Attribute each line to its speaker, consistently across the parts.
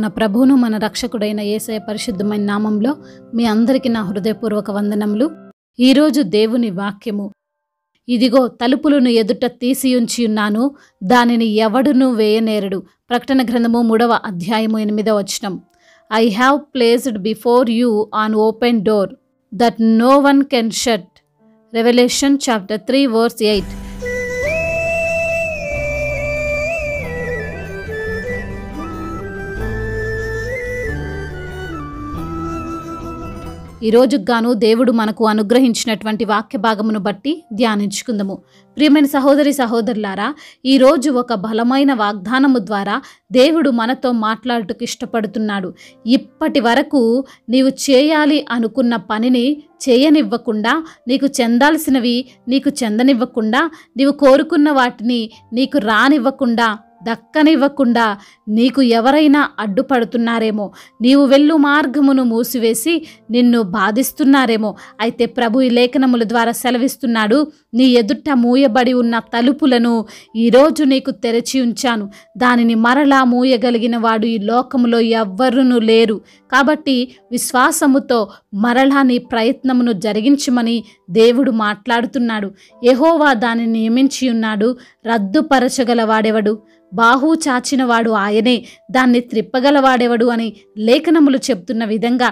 Speaker 1: మన ప్రభువును మన రక్షకుడైన ఏసయ పరిశుద్ధమైన నామంలో మీ అందరికీ నా హృదయపూర్వక వందనములు ఈరోజు దేవుని వాక్యము ఇదిగో తలుపులను ఎదుట తీసియుంచి ఉన్నాను దానిని ఎవడును వేయనేరడు ప్రకటన గ్రంథము మూడవ అధ్యాయము ఎనిమిదవ వచనం I have placed before you an open door that no one can shut Revelation chapter three verse eight ఈ రోజుకు గాను దేవుడు మనకు అనుగ్రహించినటువంటి వాక్య భాగమును బట్టి ధ్యానించుకుందాము ప్రియమైన సహోదరి సహోదరులారా ఈరోజు ఒక బలమైన వాగ్దానము ద్వారా దేవుడు మనతో మాట్లాడుటకు ఇష్టపడుతున్నాడు ఇప్పటి వరకు నీవు చేయాలి అనుకున్న పనిని చేయనివ్వకుండా నీకు చెందాల్సినవి నీకు చెందనివ్వకుండా నీవు కోరుకున్న వాటిని నీకు రానివ్వకుండా దక్కనివ్వకుండా నీకు ఎవరైనా అడ్డుపడుతున్నారేమో నీవు వెళ్ళు మార్గమును మూసివేసి నిన్ను బాధిస్తున్నారేమో అయితే ప్రభు ఈ లేఖనముల ద్వారా సెలవిస్తున్నాడు నీ ఎదుట మూయబడి ఉన్న తలుపులను ఈరోజు నీకు తెరచి ఉంచాను దానిని మరలా మూయగలిగిన వాడు ఈ లోకములో ఎవ్వరూ లేరు కాబట్టి విశ్వాసముతో మరలా నీ ప్రయత్నమును జరిగించమని దేవుడు మాట్లాడుతున్నాడు ఎహోవా దాన్ని నియమించి ఉన్నాడు రద్దుపరచగలవాడెవడు బాహు చాచినవాడు ఆయనే దాన్ని త్రిప్పగలవాడెవడు అని లేఖనములు చెప్తున్న విధంగా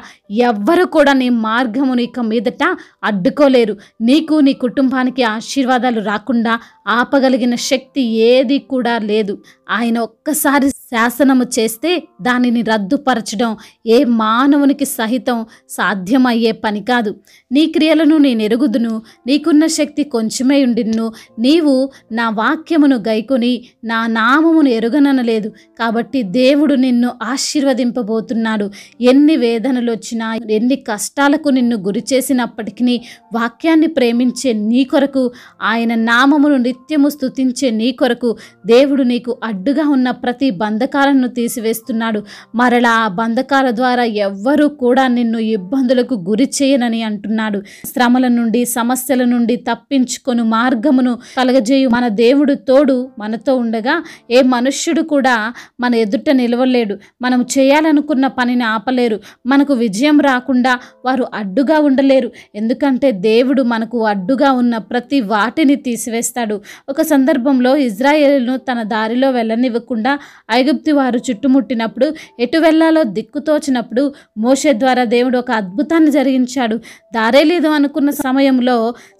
Speaker 1: ఎవ్వరు కూడా నీ మార్గము ఇక మీదట అడ్డుకోలేరు నీకు నీ కుటుంబానికి ఆశీర్వాదాలు రాకుండా ఆపగలిగిన శక్తి ఏది కూడా లేదు ఆయన ఒక్కసారి శాసనము చేస్తే దానిని రద్దుపరచడం ఏ మానవునికి సహితం సాధ్యమయ్యే పని కాదు నీ క్రియలను నేను ఎరుగుదును నీకున్న శక్తి కొంచెమే ఉండిను నీవు నా వాక్యమును గైకొని నా నామమును ఎరుగననలేదు కాబట్టి దేవుడు నిన్ను ఆశీర్వదింపబోతున్నాడు ఎన్ని వేదనలు వచ్చినా ఎన్ని కష్టాలకు నిన్ను గురి చేసినప్పటికీ వాక్యాన్ని ప్రేమించే నీ కొరకు ఆయన నామము నుండి నిత్యము స్థుతించే నీ కొరకు దేవుడు నీకు అడ్డుగా ఉన్న ప్రతి బంధకాలను తీసివేస్తున్నాడు మరలా ఆ బంధకాల ద్వారా ఎవ్వరూ కూడా నిన్ను ఇబ్బందులకు గురి చేయనని అంటున్నాడు శ్రమల నుండి సమస్యల నుండి తప్పించుకొని మార్గమును కలగజేయు మన దేవుడు తోడు మనతో ఉండగా ఏ మనుష్యుడు కూడా మన ఎదుట నిలవలేడు మనం చేయాలనుకున్న పనిని ఆపలేరు మనకు విజయం రాకుండా వారు అడ్డుగా ఉండలేరు ఎందుకంటే దేవుడు మనకు అడ్డుగా ఉన్న ప్రతి వాటిని తీసివేస్తాడు ఒక సందర్భంలో ఇజ్రాయేల్ను తన దారిలో వెళ్ళనివ్వకుండా ఐగుప్తి వారు చుట్టుముట్టినప్పుడు ఎటు వెళ్లాలో దిక్కుతోచినప్పుడు మోషే ద్వారా దేవుడు ఒక అద్భుతాన్ని జరిగించాడు దారే లేదు అనుకున్న సమయంలో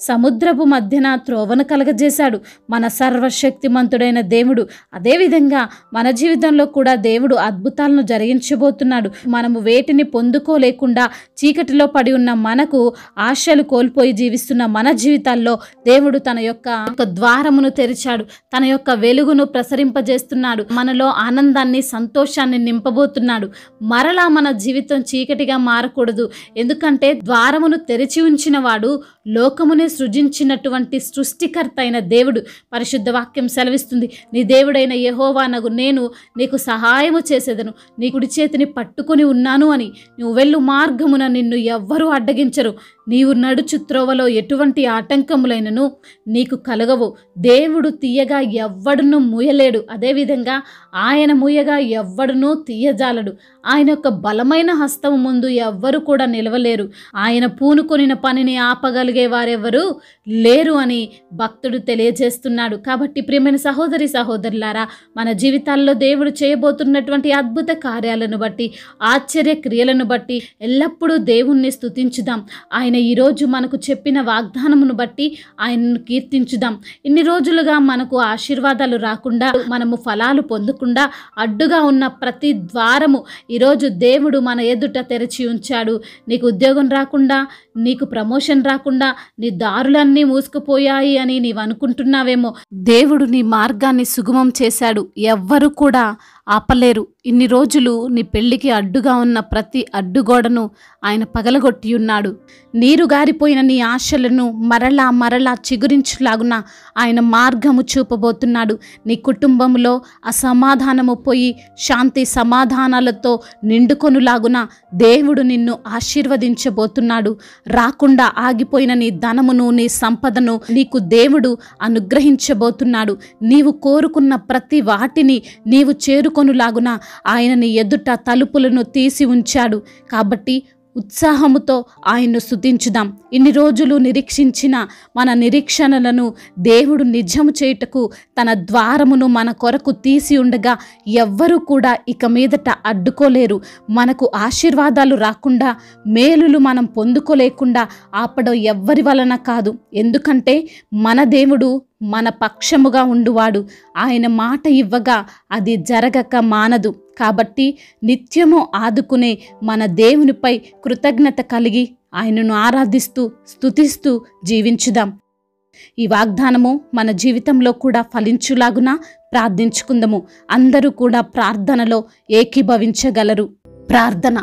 Speaker 1: సముద్రపు మధ్యన త్రోవను కలగజేశాడు మన సర్వశక్తిమంతుడైన దేవుడు అదేవిధంగా మన జీవితంలో కూడా దేవుడు అద్భుతాలను జరిగించబోతున్నాడు మనము వేటిని పొందుకోలేకుండా చీకటిలో పడి ఉన్న మనకు ఆశలు కోల్పోయి జీవిస్తున్న మన జీవితాల్లో దేవుడు తన యొక్క ద్వారా ద్వారమును తెరిచాడు తన యొక్క వెలుగును ప్రసరింపజేస్తున్నాడు మనలో ఆనందాన్ని సంతోషాన్ని నింపబోతున్నాడు మరలా మన జీవితం చీకటిగా మారకూడదు ఎందుకంటే ద్వారమును తెరిచి ఉంచిన వాడు లోకమునే సృజించినటువంటి సృష్టికర్త అయిన దేవుడు పరిశుద్ధ వాక్యం సెలవిస్తుంది నీ దేవుడైన నగు నేను నీకు సహాయము చేసేదను నీ కుడి చేతిని పట్టుకొని ఉన్నాను అని నువ్వు వెళ్ళు మార్గమున నిన్ను ఎవ్వరూ అడ్డగించరు నీవు నడుచు త్రోవలో ఎటువంటి ఆటంకములైనను నీకు కలగవు దేవుడు తీయగా ఎవ్వడునూ మూయలేడు అదేవిధంగా ఆయన మూయగా ఎవ్వడునూ తీయజాలడు ఆయన యొక్క బలమైన హస్తం ముందు ఎవ్వరు కూడా నిలవలేరు ఆయన పూనుకొనిన పనిని ఆపగలిగే వారెవరు లేరు అని భక్తుడు తెలియజేస్తున్నాడు కాబట్టి ప్రియమైన సహోదరి సహోదరులారా మన జీవితాల్లో దేవుడు చేయబోతున్నటువంటి అద్భుత కార్యాలను బట్టి ఆశ్చర్య క్రియలను బట్టి ఎల్లప్పుడూ దేవుణ్ణి స్థుతించుదాం ఆయన ఈరోజు మనకు చెప్పిన వాగ్దానమును బట్టి ఆయనను కీర్తించుదాం ఇన్ని రోజులుగా మనకు ఆశీర్వాదాలు రాకుండా మనము ఫలాలు పొందకుండా అడ్డుగా ఉన్న ప్రతి ద్వారము ఈరోజు దేవుడు మన ఎదుట తెరిచి ఉంచాడు నీకు ఉద్యోగం రాకుండా నీకు ప్రమోషన్ రాకుండా నీ దారులన్నీ మూసుకుపోయాయి అని నీవు అనుకుంటున్నావేమో దేవుడు నీ మార్గాన్ని సుగమం చేశాడు ఎవ్వరు కూడా ఆపలేరు ఇన్ని రోజులు నీ పెళ్లికి అడ్డుగా ఉన్న ప్రతి అడ్డుగోడను ఆయన పగలగొట్టి ఉన్నాడు నీరు గారిపోయిన నీ ఆశలను మరలా మరలా చిగురించులాగున ఆయన మార్గము చూపబోతున్నాడు నీ కుటుంబంలో అసమాధానము పోయి శాంతి సమాధానాలతో నిండుకొనులాగున దేవుడు నిన్ను ఆశీర్వదించబోతున్నాడు రాకుండా ఆగిపోయిన నీ ధనమును నీ సంపదను నీకు దేవుడు అనుగ్రహించబోతున్నాడు నీవు కోరుకున్న ప్రతి వాటిని నీవు చేరు పట్టుకొనులాగున ఆయనని ఎదుట తలుపులను తీసి ఉంచాడు కాబట్టి ఉత్సాహముతో ఆయన్ను స్థుతించుదాం ఇన్ని రోజులు నిరీక్షించిన మన నిరీక్షణలను దేవుడు నిజము చేయుటకు తన ద్వారమును మన కొరకు తీసి ఉండగా ఎవ్వరూ కూడా ఇక మీదట అడ్డుకోలేరు మనకు ఆశీర్వాదాలు రాకుండా మేలులు మనం పొందుకోలేకుండా ఆపడం ఎవ్వరి వలన కాదు ఎందుకంటే మన దేవుడు మన పక్షముగా ఉండువాడు ఆయన మాట ఇవ్వగా అది జరగక మానదు కాబట్టి నిత్యము ఆదుకునే మన దేవునిపై కృతజ్ఞత కలిగి ఆయనను ఆరాధిస్తూ స్థుతిస్తూ జీవించుదాం ఈ వాగ్దానము మన జీవితంలో కూడా ఫలించులాగున ప్రార్థించుకుందాము అందరూ కూడా ప్రార్థనలో ఏకీభవించగలరు ప్రార్థన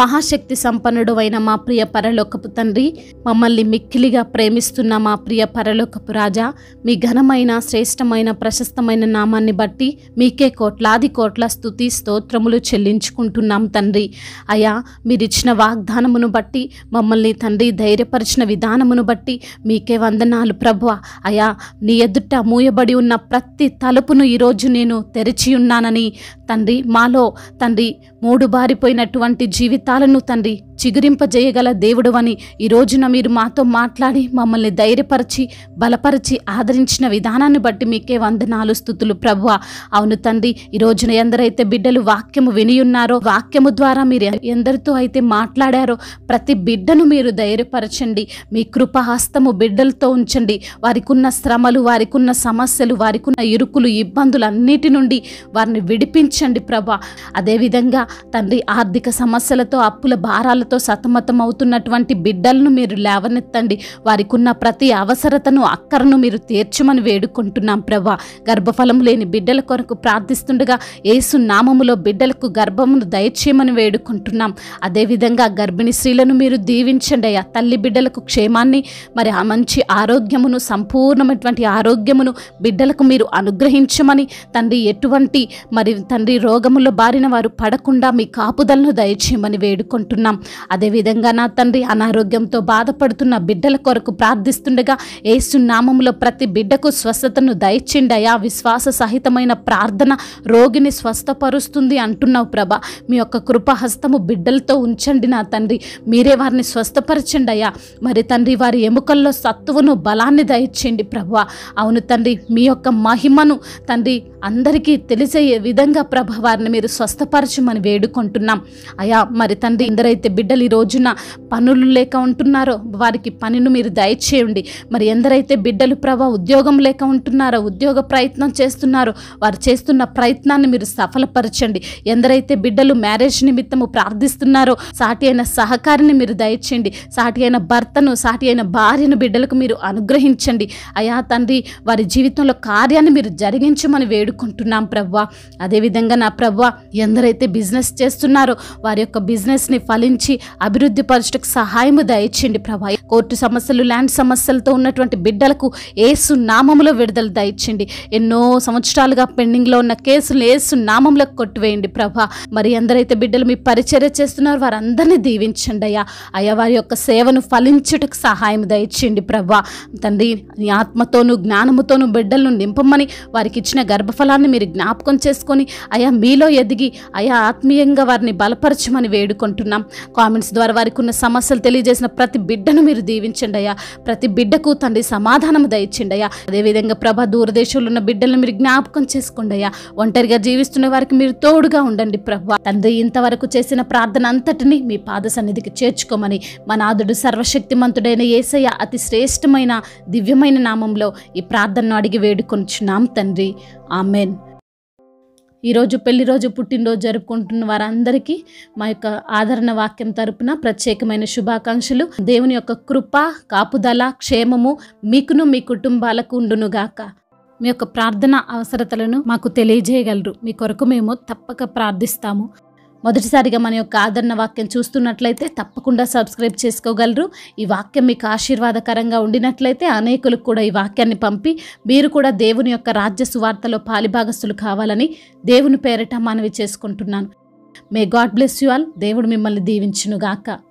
Speaker 1: మహాశక్తి సంపన్నుడు అయిన మా ప్రియ పరలోకపు తండ్రి మమ్మల్ని మిక్కిలిగా ప్రేమిస్తున్న మా ప్రియ పరలోకపు రాజా మీ ఘనమైన శ్రేష్టమైన ప్రశస్తమైన నామాన్ని బట్టి మీకే కోట్లాది కోట్ల స్థుతి స్తోత్రములు చెల్లించుకుంటున్నాం తండ్రి అయా మీరిచ్చిన వాగ్దానమును బట్టి మమ్మల్ని తండ్రి ధైర్యపరిచిన విధానమును బట్టి మీకే వందనాలు ప్రభు అయా నీ ఎదుట మూయబడి ఉన్న ప్రతి తలుపును ఈరోజు నేను తెరిచి ఉన్నానని తండ్రి మాలో తండ్రి మూడు బారిపోయినటువంటి జీవితాలను తండ్రి చిగురింపజేయగల దేవుడు అని ఈ రోజున మీరు మాతో మాట్లాడి మమ్మల్ని ధైర్యపరిచి బలపరిచి ఆదరించిన విధానాన్ని బట్టి మీకే వందనాలు స్థుతులు ప్రభు అవును తండ్రి ఈ రోజున ఎందరైతే బిడ్డలు వాక్యము వినియున్నారో వాక్యము ద్వారా మీరు ఎందరితో అయితే మాట్లాడారో ప్రతి బిడ్డను మీరు ధైర్యపరచండి మీ కృపహస్తము బిడ్డలతో ఉంచండి వారికి ఉన్న శ్రమలు వారికి ఉన్న సమస్యలు వారికి ఉన్న ఇరుకులు ఇబ్బందులు అన్నిటి నుండి వారిని విడిపించి తీర్చండి ప్రభా అదేవిధంగా తండ్రి ఆర్థిక సమస్యలతో అప్పుల భారాలతో సతమతం అవుతున్నటువంటి బిడ్డలను మీరు లేవనెత్తండి వారికి ఉన్న ప్రతి అవసరతను అక్కరను మీరు తీర్చమని వేడుకుంటున్నాం ప్రభా గర్భఫలం లేని బిడ్డల కొరకు ప్రార్థిస్తుండగా ఏసు నామములో బిడ్డలకు గర్భమును దయచేయమని వేడుకుంటున్నాం అదేవిధంగా గర్భిణీ స్త్రీలను మీరు దీవించండి అయ్యా తల్లి బిడ్డలకు క్షేమాన్ని మరి ఆ మంచి ఆరోగ్యమును సంపూర్ణమైనటువంటి ఆరోగ్యమును బిడ్డలకు మీరు అనుగ్రహించమని తండ్రి ఎటువంటి మరి తండ్రి తండ్రి రోగముల బారిన వారు పడకుండా మీ కాపుదలను దయచేయమని వేడుకుంటున్నాం అదేవిధంగా నా తండ్రి అనారోగ్యంతో బాధపడుతున్న బిడ్డల కొరకు ప్రార్థిస్తుండగా ఏసునామంలో ప్రతి బిడ్డకు స్వస్థతను దయచిండయా విశ్వాస సహితమైన ప్రార్థన రోగిని స్వస్థపరుస్తుంది అంటున్నావు ప్రభా మీ యొక్క కృపహస్తము బిడ్డలతో ఉంచండి నా తండ్రి మీరే వారిని స్వస్థపరచండి మరి తండ్రి వారి ఎముకల్లో సత్తువును బలాన్ని దయచేయండి ప్రభా అవును తండ్రి మీ యొక్క మహిమను తండ్రి అందరికీ తెలిసే విధంగా వారిని మీరు స్వస్థపరచమని వేడుకుంటున్నాం అయా మరి తండ్రి ఎందరైతే బిడ్డలు ఈ రోజున పనులు లేక ఉంటున్నారో వారికి పనిను మీరు దయచేయండి మరి ఎందరైతే బిడ్డలు ప్రభ ఉద్యోగం లేక ఉంటున్నారో ఉద్యోగ ప్రయత్నం చేస్తున్నారో వారు చేస్తున్న ప్రయత్నాన్ని మీరు సఫలపరచండి ఎందరైతే బిడ్డలు మ్యారేజ్ నిమిత్తము ప్రార్థిస్తున్నారో సాటి అయిన సహకారిని మీరు దయచేయండి సాటి అయిన భర్తను సాటి అయిన భార్యను బిడ్డలకు మీరు అనుగ్రహించండి అయా తండ్రి వారి జీవితంలో కార్యాన్ని మీరు జరిగించమని వేడుకుంటున్నాం ప్రవ్వా అదేవిధంగా ముఖ్యంగా నా ప్రభు ఎందరైతే బిజినెస్ చేస్తున్నారో వారి యొక్క బిజినెస్ని ఫలించి అభివృద్ధి పరచుటకు సహాయము దయచేయండి ప్రభా కోర్టు సమస్యలు ల్యాండ్ సమస్యలతో ఉన్నటువంటి బిడ్డలకు ఏసు నామంలో విడుదల దయచండి ఎన్నో సంవత్సరాలుగా పెండింగ్లో ఉన్న కేసులు ఏసు నామంలో కొట్టివేయండి ప్రభా మరి ఎందరైతే బిడ్డలు మీ పరిచర్య చేస్తున్నారో వారందరినీ దీవించండి అయ్యా అయ్యా వారి యొక్క సేవను ఫలించుటకు సహాయం దయచేయండి ప్రభా తండ్రి ఆత్మతోను జ్ఞానముతోను బిడ్డలను నింపమని వారికి ఇచ్చిన గర్భఫలాన్ని మీరు జ్ఞాపకం చేసుకొని అయా మీలో ఎదిగి అయా ఆత్మీయంగా వారిని బలపరచమని వేడుకుంటున్నాం కామెంట్స్ ద్వారా వారికి ఉన్న సమస్యలు తెలియజేసిన ప్రతి బిడ్డను మీరు దీవించండి అయ్యా ప్రతి బిడ్డకు తండ్రి సమాధానం దయచండి అయ్యా అదేవిధంగా ప్రభ దూరదేశంలో ఉన్న బిడ్డలను మీరు జ్ఞాపకం చేసుకోండి అయ్యా ఒంటరిగా జీవిస్తున్న వారికి మీరు తోడుగా ఉండండి ప్రభు తండ్రి ఇంతవరకు చేసిన ప్రార్థన అంతటిని మీ పాద సన్నిధికి చేర్చుకోమని మా నాదుడు సర్వశక్తిమంతుడైన ఏసయ్య అతి శ్రేష్టమైన దివ్యమైన నామంలో ఈ ప్రార్థనను అడిగి చున్నాం తండ్రి ఆమెన్ ఈరోజు పెళ్లి రోజు పుట్టినరోజు జరుపుకుంటున్న వారందరికీ మా యొక్క ఆదరణ వాక్యం తరపున ప్రత్యేకమైన శుభాకాంక్షలు దేవుని యొక్క కృప కాపుదల క్షేమము మీకును మీ కుటుంబాలకు ఉండునుగాక మీ యొక్క ప్రార్థన అవసరతలను మాకు తెలియజేయగలరు మీ కొరకు మేము తప్పక ప్రార్థిస్తాము మొదటిసారిగా మన యొక్క ఆదరణ వాక్యం చూస్తున్నట్లయితే తప్పకుండా సబ్స్క్రైబ్ చేసుకోగలరు ఈ వాక్యం మీకు ఆశీర్వాదకరంగా ఉండినట్లయితే అనేకులకు కూడా ఈ వాక్యాన్ని పంపి మీరు కూడా దేవుని యొక్క రాజ్య సువార్తలో పాలిభాగస్తులు కావాలని దేవుని పేరిట మనవి చేసుకుంటున్నాను may God bless you all దేవుడు మిమ్మల్ని దీవించునుగాక